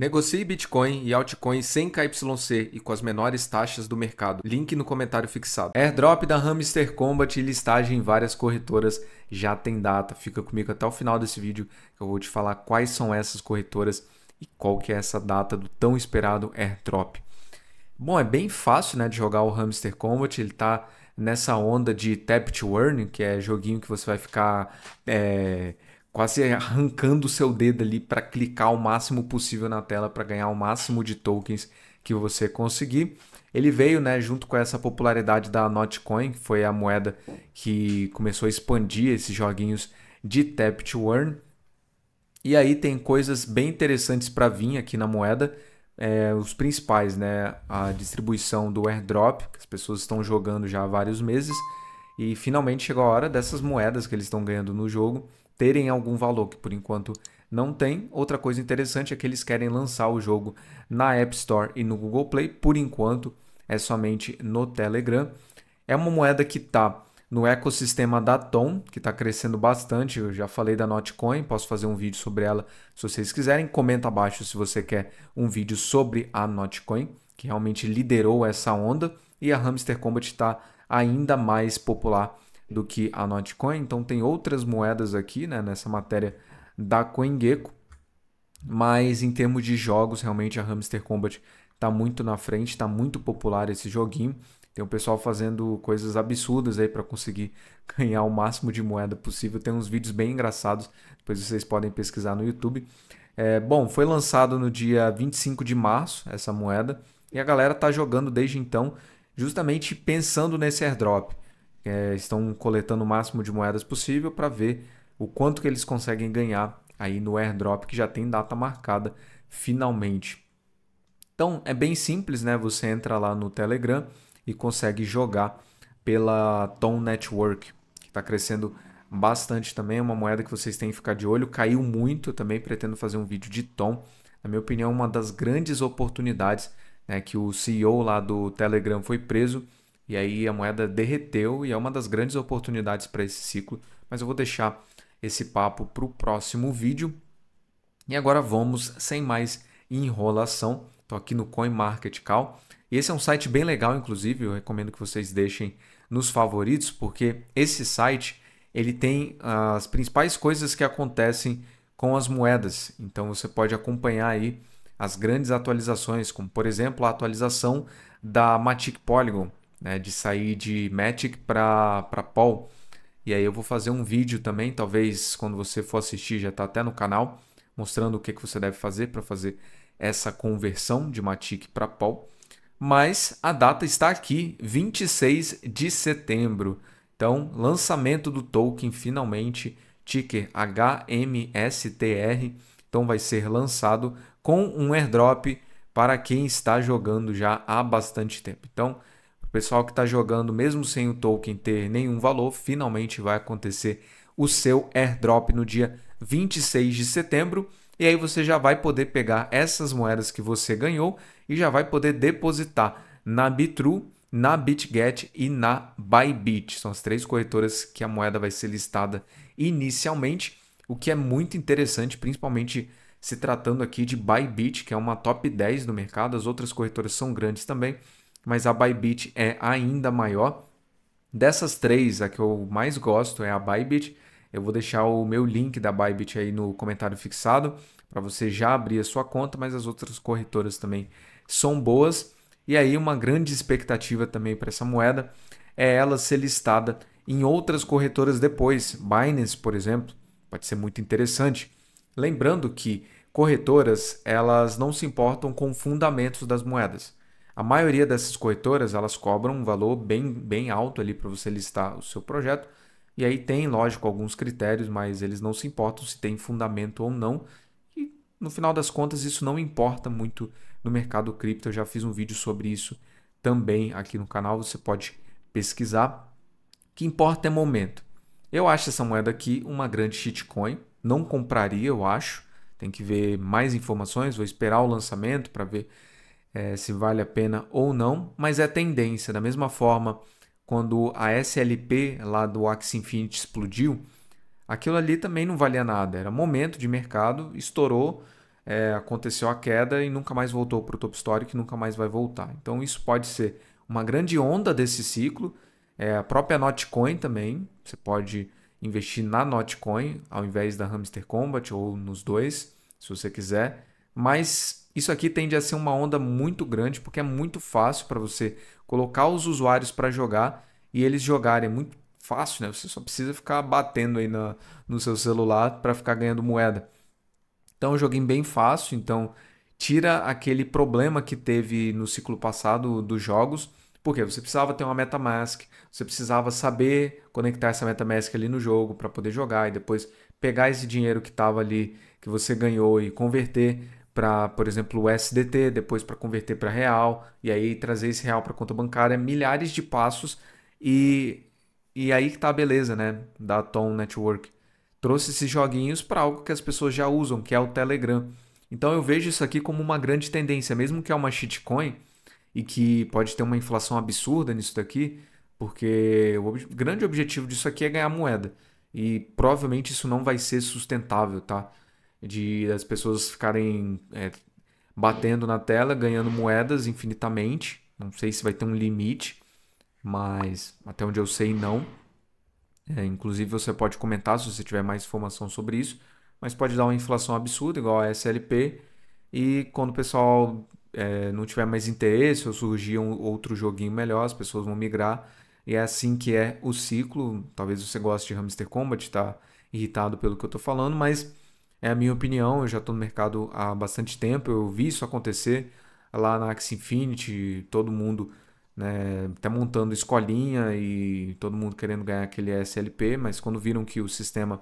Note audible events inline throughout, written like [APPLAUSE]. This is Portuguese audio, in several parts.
Negocie Bitcoin e altcoins sem KYC e com as menores taxas do mercado. Link no comentário fixado. Airdrop da Hamster Combat e listagem em várias corretoras já tem data. Fica comigo até o final desse vídeo que eu vou te falar quais são essas corretoras e qual que é essa data do tão esperado airdrop. Bom, é bem fácil né, de jogar o Hamster Combat, ele está nessa onda de tap to earn, que é joguinho que você vai ficar... É quase arrancando o seu dedo ali para clicar o máximo possível na tela para ganhar o máximo de tokens que você conseguir. Ele veio né, junto com essa popularidade da Notcoin, que foi a moeda que começou a expandir esses joguinhos de Tap to Earn. E aí tem coisas bem interessantes para vir aqui na moeda. É, os principais, né? A distribuição do airdrop, que as pessoas estão jogando já há vários meses. E finalmente chegou a hora dessas moedas que eles estão ganhando no jogo terem algum valor, que por enquanto não tem. Outra coisa interessante é que eles querem lançar o jogo na App Store e no Google Play, por enquanto é somente no Telegram. É uma moeda que está no ecossistema da Tom, que está crescendo bastante. Eu já falei da Notcoin, posso fazer um vídeo sobre ela se vocês quiserem. Comenta abaixo se você quer um vídeo sobre a Notcoin, que realmente liderou essa onda. E a Hamster Combat está ainda mais popular do que a Notcoin. Então tem outras moedas aqui né, nessa matéria da CoinGecko. Mas em termos de jogos, realmente a Hamster Combat está muito na frente, está muito popular esse joguinho. Tem o pessoal fazendo coisas absurdas aí para conseguir [LAUGHS] ganhar o máximo de moeda possível. Tem uns vídeos bem engraçados, depois vocês podem pesquisar no YouTube. É, bom, foi lançado no dia 25 de março essa moeda e a galera está jogando desde então, justamente pensando nesse airdrop é, estão coletando o máximo de moedas possível para ver o quanto que eles conseguem ganhar aí no airdrop que já tem data marcada finalmente. Então é bem simples, né? Você entra lá no Telegram e consegue jogar pela Tom Network, que está crescendo bastante também. É uma moeda que vocês têm que ficar de olho. Caiu muito, também pretendo fazer um vídeo de Tom. Na minha opinião, é uma das grandes oportunidades né, que o CEO lá do Telegram foi preso e aí a moeda derreteu e é uma das grandes oportunidades para esse ciclo, mas eu vou deixar esse papo para o próximo vídeo. E agora vamos sem mais enrolação. Estou aqui no CoinMarketCal. Esse é um site bem legal, inclusive, eu recomendo que vocês deixem nos favoritos, porque esse site ele tem ah, as principais coisas que acontecem com as moedas. Então você pode acompanhar aí as grandes atualizações, como por exemplo a atualização da Matic Polygon, né, de sair de Matic para Paul. E aí eu vou fazer um vídeo também, talvez quando você for assistir já está até no canal, mostrando o que, que você deve fazer para fazer essa conversão de Matic para Paul. Mas a data está aqui, 26 de setembro. Então, lançamento do token finalmente, ticker HMSTR. Então vai ser lançado com um airdrop para quem está jogando já há bastante tempo. Então, o pessoal que está jogando, mesmo sem o token ter nenhum valor, finalmente vai acontecer o seu airdrop no dia 26 de setembro. E aí você já vai poder pegar essas moedas que você ganhou e já vai poder depositar na Bitru, na BitGet e na Bybit. São as três corretoras que a moeda vai ser listada inicialmente, o que é muito interessante, principalmente se tratando aqui de Bybit, que é uma top 10 no mercado. As outras corretoras são grandes também, mas a Bybit é ainda maior. Dessas três, a que eu mais gosto é a Bybit. Eu vou deixar o meu link da Bybit aí no comentário fixado para você já abrir a sua conta, mas as outras corretoras também são boas. E aí uma grande expectativa também para essa moeda é ela ser listada em outras corretoras depois. Binance, por exemplo, pode ser muito interessante. Lembrando que corretoras, elas não se importam com fundamentos das moedas. A maioria dessas corretoras, elas cobram um valor bem, bem alto ali para você listar o seu projeto. E aí tem, lógico, alguns critérios, mas eles não se importam se tem fundamento ou não. E no final das contas, isso não importa muito no mercado cripto. Eu já fiz um vídeo sobre isso também aqui no canal, você pode pesquisar. O que importa é momento. Eu acho essa moeda aqui uma grande shitcoin. Não compraria, eu acho. Tem que ver mais informações, vou esperar o lançamento para ver é, se vale a pena ou não, mas é tendência. Da mesma forma, quando a SLP lá do Axie Infinity explodiu, aquilo ali também não valia nada. Era momento de mercado, estourou, é, aconteceu a queda e nunca mais voltou para o top histórico e nunca mais vai voltar. Então isso pode ser uma grande onda desse ciclo. É, a própria Notcoin também, você pode investir na Notcoin ao invés da Hamster Combat ou nos dois, se você quiser. Mas isso aqui tende a ser uma onda muito grande porque é muito fácil para você colocar os usuários para jogar e eles jogarem. É muito fácil, né? Você só precisa ficar batendo aí no seu celular para ficar ganhando moeda. Então, é um joguinho bem fácil. Então, tira aquele problema que teve no ciclo passado dos jogos. Porque você precisava ter uma MetaMask, você precisava saber conectar essa MetaMask ali no jogo para poder jogar e depois pegar esse dinheiro que estava ali, que você ganhou e converter para, por exemplo, o SDT, depois para converter para real, e aí trazer esse real para conta bancária, milhares de passos e, e aí que tá a beleza, né, da Tom Network. Trouxe esses joguinhos para algo que as pessoas já usam, que é o Telegram. Então eu vejo isso aqui como uma grande tendência, mesmo que é uma shitcoin e que pode ter uma inflação absurda nisso daqui, porque o ob grande objetivo disso aqui é ganhar moeda. E provavelmente isso não vai ser sustentável, tá? de as pessoas ficarem é, batendo na tela, ganhando moedas infinitamente. Não sei se vai ter um limite, mas até onde eu sei, não. É, inclusive, você pode comentar se você tiver mais informação sobre isso, mas pode dar uma inflação absurda, igual a SLP. E quando o pessoal é, não tiver mais interesse ou surgir um outro joguinho melhor, as pessoas vão migrar. E é assim que é o ciclo. Talvez você goste de Hamster Combat, está irritado pelo que eu estou falando, mas é a minha opinião, eu já estou no mercado há bastante tempo, eu vi isso acontecer lá na Axie Infinity, todo mundo né, até tá montando escolinha e todo mundo querendo ganhar aquele SLP, mas quando viram que o sistema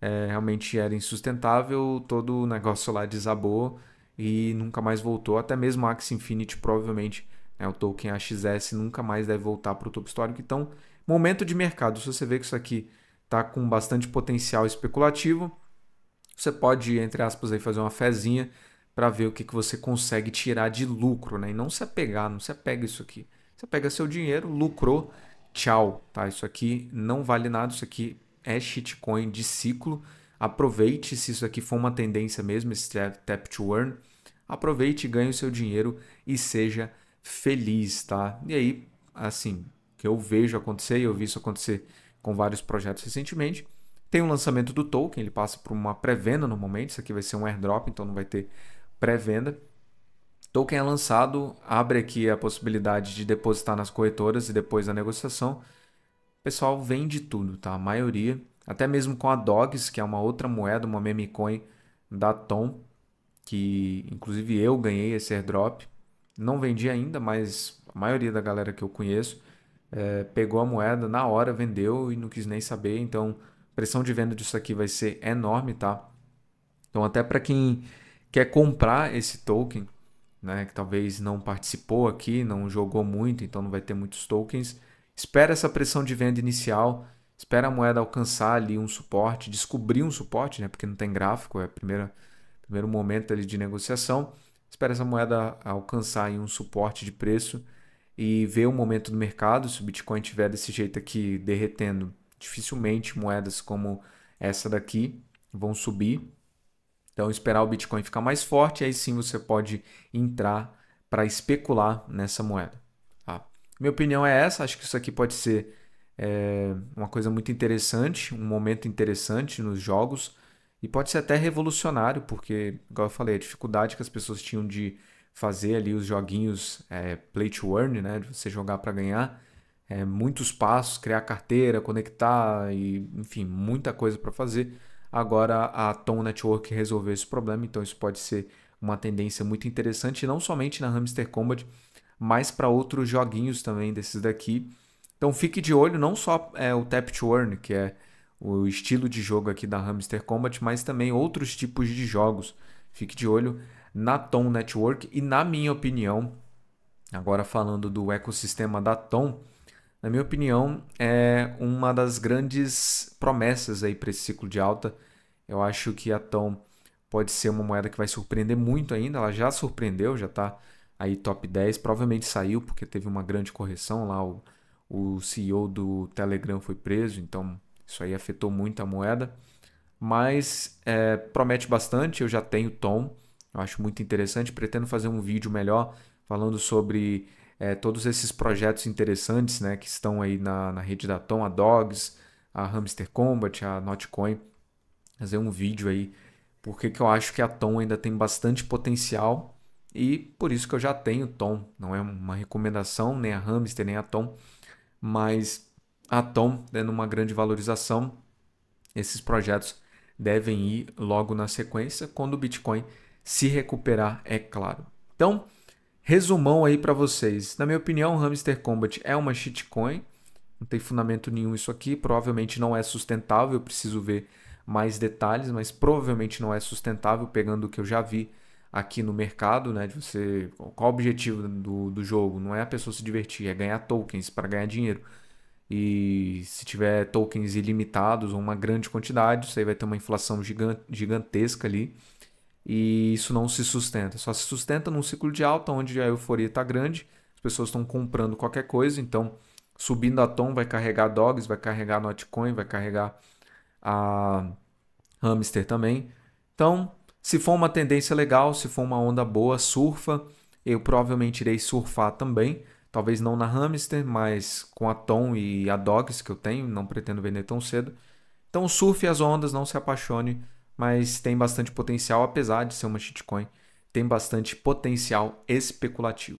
é, realmente era insustentável, todo o negócio lá desabou e nunca mais voltou. Até mesmo a Axie Infinity, provavelmente, né, o token AXS nunca mais deve voltar para o topo histórico. Então, momento de mercado. Se você vê que isso aqui está com bastante potencial especulativo, você pode, entre aspas, aí, fazer uma fezinha para ver o que, que você consegue tirar de lucro, né? E não se apegar, não se apega isso aqui. Você pega seu dinheiro, lucrou, tchau, tá? Isso aqui não vale nada, isso aqui é shitcoin de ciclo. Aproveite se isso aqui for uma tendência mesmo, esse tap to earn. Aproveite, ganhe o seu dinheiro e seja feliz, tá? E aí, assim, que eu vejo acontecer, eu vi isso acontecer com vários projetos recentemente, tem o um lançamento do token, ele passa por uma pré-venda no momento Isso aqui vai ser um airdrop, então não vai ter pré-venda. Token é lançado, abre aqui a possibilidade de depositar nas corretoras e depois da negociação. O pessoal vende tudo, tá? A maioria, até mesmo com a Dogs, que é uma outra moeda, uma meme coin da Tom, que inclusive eu ganhei esse airdrop. Não vendi ainda, mas a maioria da galera que eu conheço é, pegou a moeda na hora, vendeu e não quis nem saber. Então, pressão de venda disso aqui vai ser enorme, tá? Então, até para quem quer comprar esse token, né, que talvez não participou aqui, não jogou muito, então não vai ter muitos tokens, espera essa pressão de venda inicial, espera a moeda alcançar ali um suporte, descobrir um suporte, né, porque não tem gráfico, é o primeiro, primeiro momento ali de negociação, espera essa moeda alcançar um suporte de preço e ver o momento do mercado, se o Bitcoin tiver desse jeito aqui derretendo Dificilmente moedas como essa daqui vão subir. Então, esperar o Bitcoin ficar mais forte, aí sim você pode entrar para especular nessa moeda. Tá? Minha opinião é essa. Acho que isso aqui pode ser é, uma coisa muito interessante, um momento interessante nos jogos e pode ser até revolucionário, porque, igual eu falei, a dificuldade que as pessoas tinham de fazer ali os joguinhos é, play to earn, né, de você jogar para ganhar, é, muitos passos, criar carteira, conectar e, enfim, muita coisa para fazer. Agora a Tom Network resolveu esse problema, então isso pode ser uma tendência muito interessante, não somente na Hamster Combat, mas para outros joguinhos também desses daqui. Então fique de olho, não só é, o Tap to Earn, que é o estilo de jogo aqui da Hamster Combat, mas também outros tipos de jogos. Fique de olho na Tom Network e, na minha opinião, agora falando do ecossistema da Tom, na minha opinião, é uma das grandes promessas aí para esse ciclo de alta. Eu acho que a TOM pode ser uma moeda que vai surpreender muito ainda. Ela já surpreendeu, já está aí top 10. Provavelmente saiu porque teve uma grande correção lá. O, o CEO do Telegram foi preso, então isso aí afetou muito a moeda. Mas é, promete bastante. Eu já tenho TOM, eu acho muito interessante. Pretendo fazer um vídeo melhor falando sobre é, todos esses projetos interessantes né, que estão aí na, na rede da Tom, a Dogs, a Hamster Combat, a Notcoin. Fazer um vídeo aí porque que eu acho que a Tom ainda tem bastante potencial e por isso que eu já tenho Tom. Não é uma recomendação, nem a Hamster, nem a Tom, mas a Tom, dando né, uma grande valorização, esses projetos devem ir logo na sequência, quando o Bitcoin se recuperar, é claro. Então, resumão aí para vocês. Na minha opinião, Hamster Combat é uma shitcoin. Não tem fundamento nenhum isso aqui. Provavelmente não é sustentável. Eu preciso ver mais detalhes, mas provavelmente não é sustentável, pegando o que eu já vi aqui no mercado, né? De você, qual o objetivo do, do jogo? Não é a pessoa se divertir, é ganhar tokens para ganhar dinheiro. E se tiver tokens ilimitados ou uma grande quantidade, isso aí vai ter uma inflação gigantesca ali. E isso não se sustenta. Só se sustenta num ciclo de alta onde a euforia está grande, as pessoas estão comprando qualquer coisa, então subindo a tom vai carregar dogs, vai carregar Notcoin, vai carregar a hamster também. Então, se for uma tendência legal, se for uma onda boa, surfa. Eu provavelmente irei surfar também. Talvez não na hamster, mas com a Tom e a Dogs que eu tenho, não pretendo vender tão cedo. Então surfe as ondas, não se apaixone mas tem bastante potencial, apesar de ser uma shitcoin, tem bastante potencial especulativo.